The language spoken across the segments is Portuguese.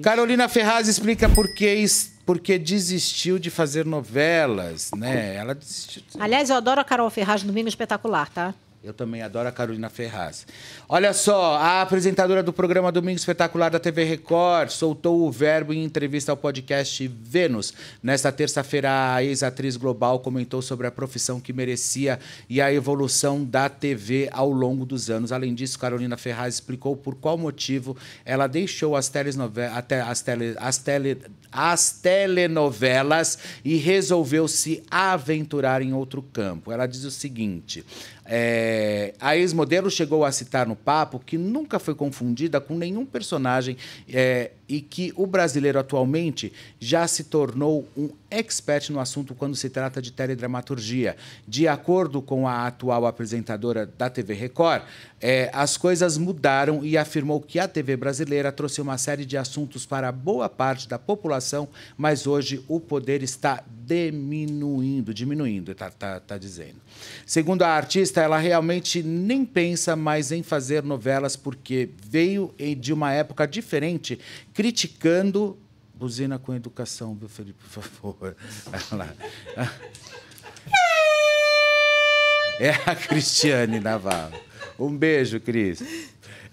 Carolina Ferraz explica por que, por que desistiu de fazer novelas, né? Ela desistiu. Aliás, eu adoro a Carol Ferraz no Domingo Espetacular, tá? Eu também adoro a Carolina Ferraz. Olha só, a apresentadora do programa Domingo Espetacular da TV Record soltou o verbo em entrevista ao podcast Vênus. Nesta terça-feira, a ex-atriz global comentou sobre a profissão que merecia e a evolução da TV ao longo dos anos. Além disso, Carolina Ferraz explicou por qual motivo ela deixou as, até as, tele, as, tele, as telenovelas e resolveu se aventurar em outro campo. Ela diz o seguinte. É, é, a ex-modelo chegou a citar no papo que nunca foi confundida com nenhum personagem é, e que o brasileiro atualmente já se tornou um expert no assunto quando se trata de teledramaturgia. De acordo com a atual apresentadora da TV Record, é, as coisas mudaram e afirmou que a TV brasileira trouxe uma série de assuntos para boa parte da população, mas hoje o poder está diminuindo, diminuindo, está tá, tá dizendo. Segundo a artista, ela realmente nem pensa mais em fazer novelas porque veio de uma época diferente, criticando. Buzina com educação, viu, Felipe, por favor. É a Cristiane Navarro. Um beijo, Cris.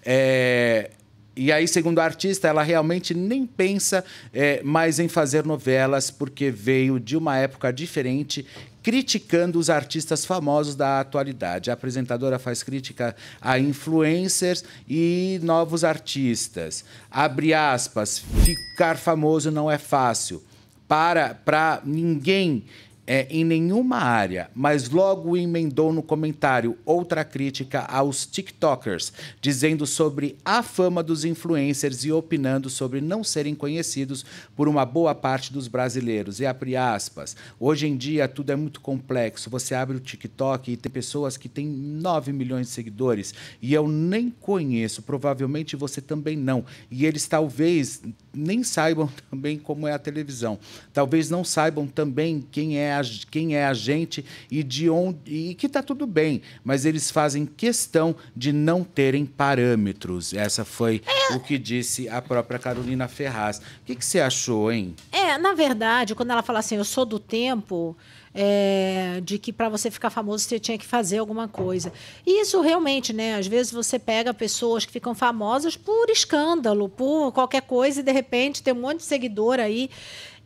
É, e aí, segundo a artista, ela realmente nem pensa é, mais em fazer novelas, porque veio de uma época diferente criticando os artistas famosos da atualidade. A apresentadora faz crítica a influencers e novos artistas. Abre aspas, ficar famoso não é fácil. Para, para ninguém é, em nenhuma área, mas logo emendou no comentário outra crítica aos TikTokers, dizendo sobre a fama dos influencers e opinando sobre não serem conhecidos por uma boa parte dos brasileiros. E abre aspas. Hoje em dia tudo é muito complexo. Você abre o TikTok e tem pessoas que têm 9 milhões de seguidores e eu nem conheço, provavelmente você também não. E eles talvez nem saibam também como é a televisão. Talvez não saibam também quem é a, quem é a gente e de onde e que está tudo bem, mas eles fazem questão de não terem parâmetros. Essa foi é. o que disse a própria Carolina Ferraz. O que, que você achou, hein? É, na verdade, quando ela fala assim, eu sou do tempo, é, de que para você ficar famoso você tinha que fazer alguma coisa. E isso realmente, né? Às vezes você pega pessoas que ficam famosas por escândalo, por qualquer coisa, e de repente tem um monte de seguidor aí.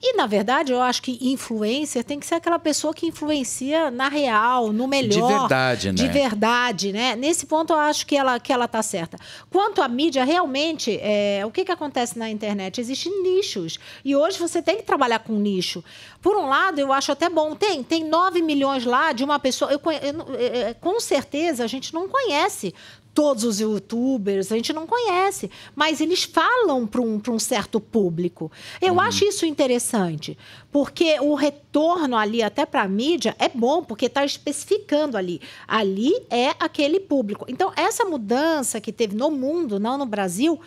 E, na verdade, eu acho que influencer tem que ser aquela pessoa que influencia na real, no melhor. De verdade, né? De verdade, né? Nesse ponto, eu acho que ela, que ela tá certa. Quanto à mídia, realmente, é, o que, que acontece na internet? Existem nichos. E hoje você tem que trabalhar com nicho. Por um lado, eu acho até bom. Tem, tem 9 milhões lá de uma pessoa. Eu, eu, eu, é, é, com certeza, a gente não conhece todos os youtubers, a gente não conhece, mas eles falam para um, um certo público. Eu uhum. acho isso interessante, porque o retorno ali, até para a mídia, é bom, porque está especificando ali. Ali é aquele público. Então, essa mudança que teve no mundo, não no Brasil,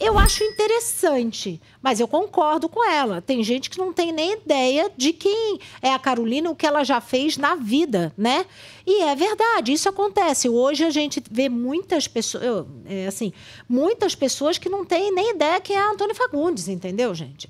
eu acho interessante, mas eu concordo com ela. Tem gente que não tem nem ideia de quem é a Carolina, o que ela já fez na vida, né? E é verdade, isso acontece. Hoje a gente vê muitas pessoas, é, assim, muitas pessoas que não têm nem ideia quem é a Antônia Fagundes, entendeu, gente?